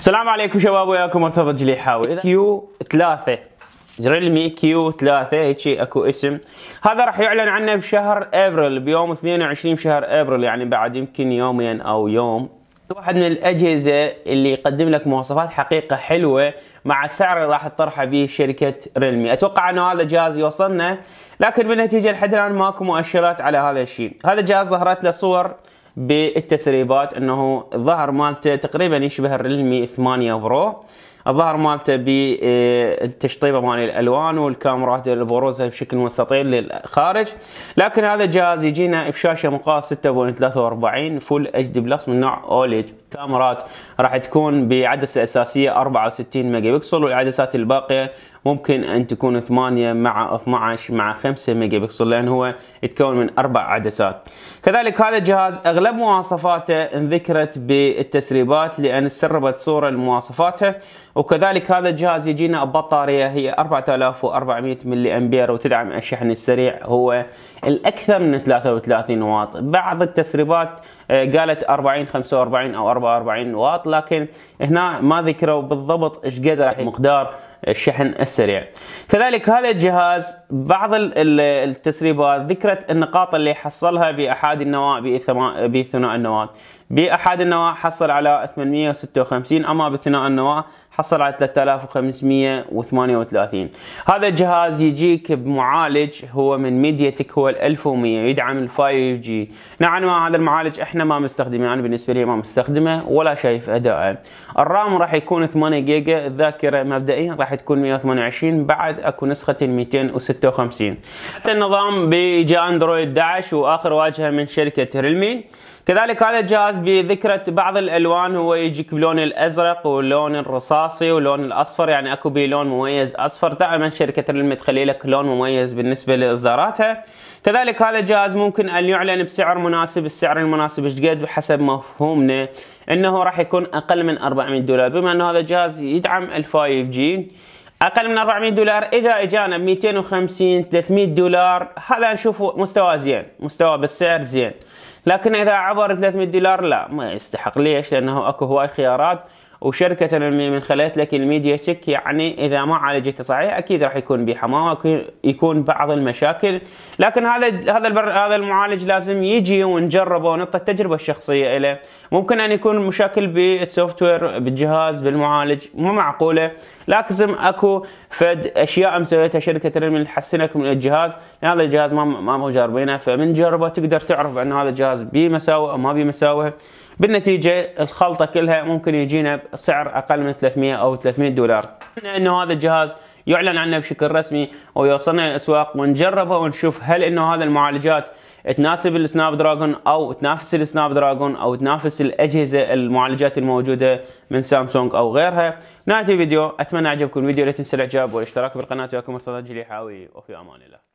السلام عليكم شباب وياكم مرتضى الجليحاوي كيو 3 ريلمي كيو 3 هيك اكو اسم هذا راح يعلن عنه بشهر ابريل بيوم 22 شهر ابريل يعني بعد يمكن يومين او يوم واحد من الاجهزه اللي يقدم لك مواصفات حقيقه حلوه مع السعر اللي راح تطرحه به شركه ريلمي اتوقع انه هذا الجهاز يوصلنا لكن بالنتيجه لحد الان ماكو مؤشرات على هذا الشيء هذا الجهاز ظهرت له صور بالتسريبات انه الظهر مالته تقريبا يشبه الريلمي 8 برو الظهر مالته بالتشطيبه آه، مال الالوان والكاميرات البروزه بشكل مستطيل للخارج لكن هذا الجهاز يجينا بشاشه مقاس 6.43 فول اتش دي بلس من نوع اوليد الكاميرات راح تكون بعدسه اساسيه 64 ميجا بكسل والعدسات الباقيه ممكن ان تكون 8 مع 12 مع 5 ميجا بكسل لان هو يتكون من اربع عدسات كذلك هذا الجهاز اغلب مواصفاته انذكرت بالتسريبات لان سربت صوره لمواصفاتها وكذلك هذا الجهاز يجينا بطاريه هي 4400 ملي امبير وتدعم الشحن السريع هو الاكثر من 33 واط بعض التسريبات آه، قالت 40 45 او 44 واط لكن هنا ما ذكروا بالضبط ايش قدر مقدار الشحن السريع كذلك هذا الجهاز بعض التسريبات ذكرت النقاط اللي حصلها بأحد النواة بثناء النواة بأحد النواة حصل على 856 أما بثناء النواة حصل على 3538 هذا الجهاز يجيك بمعالج هو من ميديا تك هو ال 1100 يدعم ال 5 جي نوعا ما هذا المعالج احنا ما مستخدمه انا يعني بالنسبه لي ما مستخدمه ولا شايف ادائه الرام راح يكون 8 جيجا الذاكره مبدئيا راح تكون 128 بعد اكو نسخه 256 النظام بيجي اندرويد 11 واخر واجهه من شركه ريلمي كذلك هذا الجهاز بذكرة بعض الالوان هو يجيك بلون الازرق واللون الرصاص الرصاصي ولون الاصفر يعني اكو بيه لون مميز اصفر دائما شركه ريلمي تخلي لك لون مميز بالنسبه لاصداراتها كذلك هذا الجهاز ممكن ان يعلن بسعر مناسب السعر المناسب ايش قد بحسب مفهومنا انه راح يكون اقل من 400 دولار بما انه هذا الجهاز يدعم ال 5 جي اقل من 400 دولار اذا اجانا ب 250 300 دولار هذا نشوفه مستوى زين مستوى بالسعر زين لكن اذا عبر 300 دولار لا ما يستحق ليش لانه اكو هواي خيارات وشركة من خلال لك الميديا تشيك يعني إذا ما عالجته صحيح أكيد راح يكون بحماوة يكون بعض المشاكل لكن هذا هذا البر هذا المعالج لازم يجي ونجربه ونعطي التجربة الشخصية له ممكن أن يكون مشاكل بالسوفت وير بالجهاز بالمعالج مو معقولة لازم اكو فد اشياء مسويتها شركة من تحسنك من الجهاز هذا الجهاز ما ما مجربينه فمن جربه تقدر تعرف ان هذا الجهاز بيه مساوئ او ما بيه مساوئ بالنتيجة الخلطة كلها ممكن يجينا بسعر أقل من 300 أو 300 دولار أنه هذا الجهاز يعلن عنه بشكل رسمي ويوصلنا للأسواق ونجربه ونشوف هل أنه هذا المعالجات تناسب السناب دراجون او تنافس السناب دراجون او تنافس الاجهزه المعالجات الموجوده من سامسونج او غيرها نهايه الفيديو اتمنى عجبكم الفيديو لا تنسى الاعجاب والاشتراك بالقناه وياكم مرتضى الجليحاوي وفي امان الله